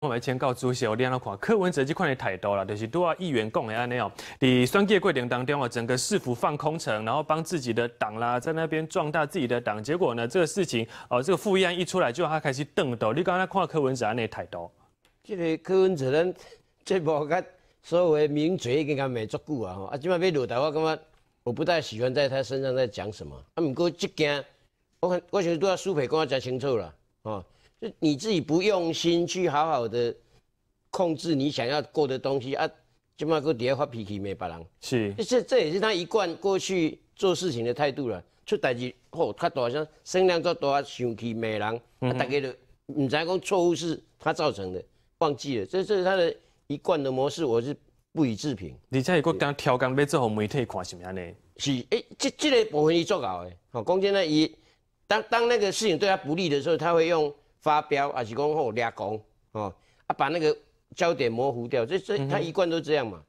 我来先告主席，我安外看柯文哲这款的态度啦，就是拄啊议员讲的安尼哦。你选举过程当中啊，整个市府放空城，然后帮自己的党啦，在那边壮大自己的党。结果呢，这个事情哦，这个副议案一出来，就他开始瞪刀。你刚才看柯文哲安内态度？这个柯文哲呢，这部看所谓名嘴更加没足久啊。啊，今摆被落台，我感觉我不太喜欢在他身上在讲什么。啊，不过这件，我看我想都要苏培讲啊，真清楚了，哦。就你自己不用心去好好的控制你想要过的东西啊，就嘛个底下发脾气骂人，是，这这也是他一贯过去做事情的态度了。出代志吼，他多少声量做多啊，生气骂人，大家都唔知讲错误是他造成的，忘记了，这这是他的一贯的模式，我是不予置评。而且佢敢挑工要作互媒体看是安尼。是，哎，这这个部分伊做作搞哎，好，关键呢，以当当那个事情对他不利的时候，他会用。发飙，还是讲吼瞎讲，哦，啊，把那个焦点模糊掉，这这他一贯都这样嘛。